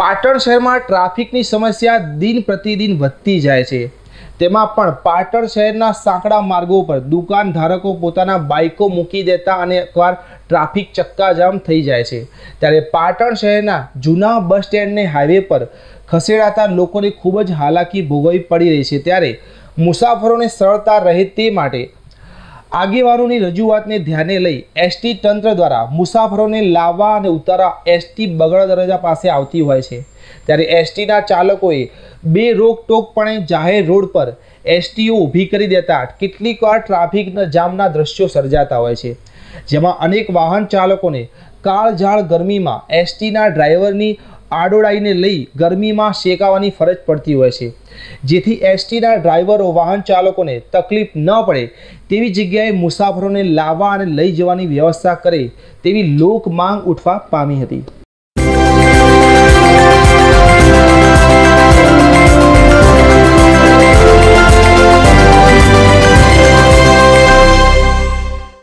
પાટણ શહેરમાં ટ્રાફિકની સમસ્યા દિન પ્રતિદિન વધતી જાય છે તેમાં પણ પાટણ શહેરના સાંકડા માર્ગો પર દુકાન ધારકો પોતાના બાઇકો મૂકી દેતા અને એકવાર ટ્રાફિક ચક્કાજામ થઈ જાય છે ત્યારે પાટણ શહેરના જૂના બસ સ્ટેન્ડને હાઈવે પર ખસેડાતા લોકોને ખૂબ જ હાલાકી ભોગવવી પડી રહી છે ત્યારે મુસાફરોને સરળતા રહે તે માટે આગેવાનોની રજૂઆતને ધ્યાને લઈ એસટી તંત્ર દ્વારા મુસાફરોને લાવવા અને ઉતારવા એસટી બગડા દરવાજા પાસે આવતી હોય છે ત્યારે એસટીના ચાલકોએ બે રોકટોકપણે જાહેર રોડ પર એસટીઓ ઊભી કરી દેતા કેટલીકવાર ટ્રાફિક જામના દ્રશ્યો સર્જાતા હોય છે જેમાં અનેક વાહન ચાલકોને કાળઝાળ ગરમીમાં એસટીના ડ્રાઈવરની આડોડાઈને લઈ ગરમીમાં શેકાવાની ફરજ પડતી હોય છે જેથી એસટીના ડ્રાઈવરો વાહન ચાલકોને તકલીફ ન પડે તેવી જગ્યાએ મુસાફરોને લાવવા અને લઈ જવાની વ્યવસ્થા કરે તેવી લોક માંગ ઉઠવા પામી હતી